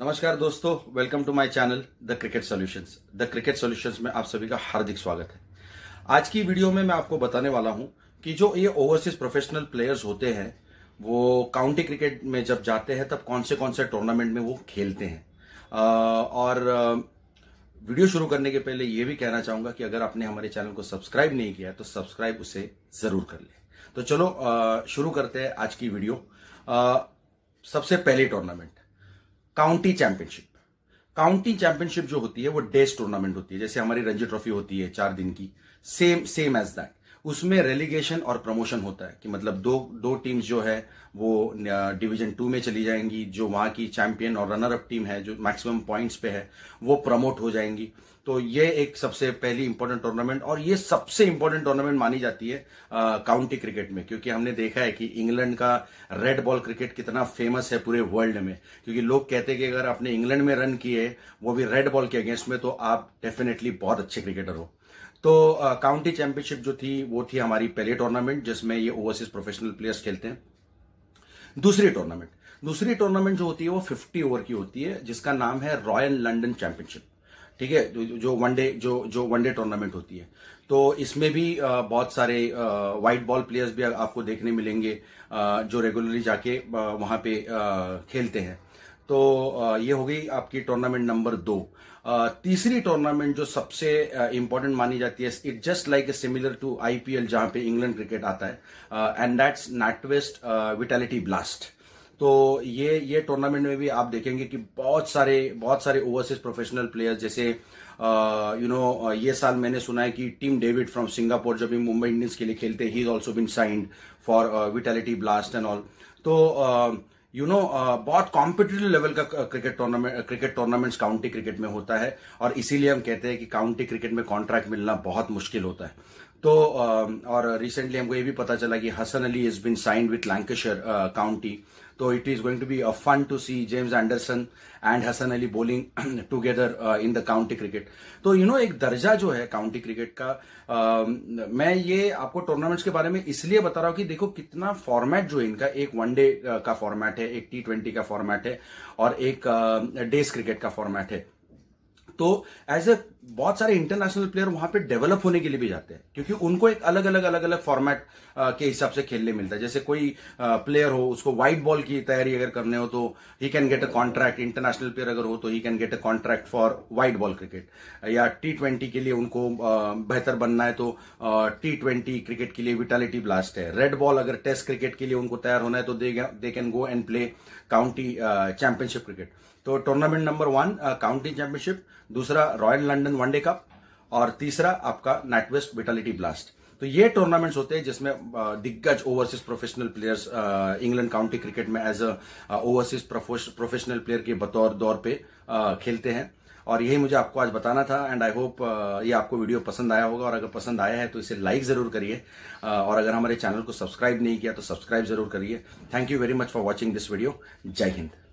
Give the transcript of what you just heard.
नमस्कार दोस्तों welcome to my channel the cricket solutions the cricket solutions में आप सभी का हार्दिक स्वागत है आज की वीडियो में मैं आपको बताने वाला हूं कि जो ये ओवरसीज प्रोफेशनल प्लेयर्स होते हैं वो काउंटी क्रिकेट में जब जाते हैं तब कौन से कौन से टूर्नामेंट में वो खेलते हैं और वीडियो शुरू करने के पहले ये भी कहना चाहूंगा कि अगर आपने हमारे चैनल को सब्सक्राइब नहीं किया तो सब्सक्राइब उसे जरूर कर लें तो चलो शुरू करते हैं आज की वीडियो सबसे पहले tournament county championship county championship जो होती है वो डेस्ट टूर्नामेंट होती है जैसे हमारी रणजी ट्रॉफी होती है चार दिन की सेम सेम एज दैट उसमें रेलीगेशन और प्रमोशन होता है कि मतलब दो दो टीम्स जो है वो डिवीजन टू में चली जाएंगी जो वहां की चैंपियन और रनर अप टीम है जो मैक्सिमम पॉइंट्स पे है वो प्रमोट हो जाएंगी तो ये एक सबसे पहली इंपॉर्टेंट टूर्नामेंट और ये सबसे इंपॉर्टेंट टूर्नामेंट मानी जाती है काउंटी क्रिकेट में क्योंकि हमने देखा है कि इंग्लैंड का रेड बॉल क्रिकेट कितना फेमस है पूरे वर्ल्ड में क्योंकि लोग कहते हैं कि अगर आपने इंग्लैंड में रन किए वो भी रेड बॉल के अगेंस्ट में तो आप डेफिनेटली बहुत अच्छे क्रिकेटर हो तो काउंटी चैंपियनशिप जो थी वो थी हमारी पहले टूर्नामेंट जिसमें ये ओवरसीज प्रोफेशनल प्लेयर्स खेलते हैं दूसरी टूर्नामेंट दूसरी टूर्नामेंट जो होती है वो 50 ओवर की होती है जिसका नाम है रॉयल लंडन चैंपियनशिप ठीक है जो वनडे जो जो वनडे टूर्नामेंट होती है तो इसमें भी बहुत सारे वाइट बॉल प्लेयर्स भी आपको देखने मिलेंगे जो रेगुलरली जाके वहां पे खेलते हैं तो ये होगी आपकी टूर्नामेंट नंबर दो तीसरी टूर्नामेंट जो सबसे इंपॉर्टेंट मानी जाती है it just like a similar to IPL जहां पे इंग्लैंड क्रिकेट आता है and that's NatWest Vitality Blast तो ये ये टूर्नामेंट में भी आप देखेंगे कि बहुत सारे बहुत सारे ओवरसीज प्रोफेशनल प्लेयर्स जैसे यू नो ये साल मैंने सुना है कि टीम डेविड फ्रॉम सिंगापुर जब भी मुंबई इंडियंस के लिए खेलते he is also been signed for Vitality Blast and all तो uh, यू नो uh, बहुत कॉम्पिटेटिव लेवल का cricket tournament cricket tournaments county cricket में होता है और इसीलिए हम कहते हैं कि काउंटी क्रिकेट में कॉन्ट्रैक्ट मिलना बहुत मुश्किल होता है तो um, और रिसेंटली हमको ये भी पता चला कि Hasan Ali is been signed with Lancashire county तो it is going to be a fun to see James Anderson and Hasan Ali bowling together in the county cricket तो यू you नो know, एक दर्जा जो है काउंटी क्रिकेट का uh, मैं ये आपको टूर्नामेंट्स के बारे में इसलिए बता रहा हूं कि देखो कितना फॉर्मेट जो इनका एक वनडे uh, का फॉर्मेट है एक टी ट्वेंटी का फॉर्मेट है और एक डेज uh, क्रिकेट का फॉर्मेट है तो एज अ बहुत सारे इंटरनेशनल प्लेयर वहां पे डेवलप होने के लिए भी जाते हैं क्योंकि उनको एक अलग अलग अलग अलग फॉर्मेट के हिसाब से खेलने मिलता है जैसे कोई प्लेयर हो उसको वाइट बॉल की तैयारी अगर करने हो तो he can get a contract international player अगर हो तो he can get a contract for white ball cricket या टी ट्वेंटी के लिए उनको बेहतर बनना है तो टी ट्वेंटी क्रिकेट के लिए विटालिटी ब्लास्ट है रेड बॉल अगर टेस्ट क्रिकेट के लिए उनको तैयार होना है तो they can go and play county championship cricket तो tournament number one county championship दूसरा रॉयल लंडन वनडे कप और तीसरा आपका नेटवेस्ट विटालिटी ब्लास्ट तो ये टूर्नामेंट्स होते हैं जिसमें दिग्गज overseas professional players England county cricket में as a overseas professional player के बतौर दौर पे खेलते हैं और यही मुझे आपको आज बताना था एंड आई होप ये आपको वीडियो पसंद आया होगा और अगर पसंद आया है तो इसे लाइक जरूर करिए और अगर हमारे चैनल को सब्सक्राइब नहीं किया तो सब्सक्राइब जरूर करिए thank you very much for watching this video जय हिंद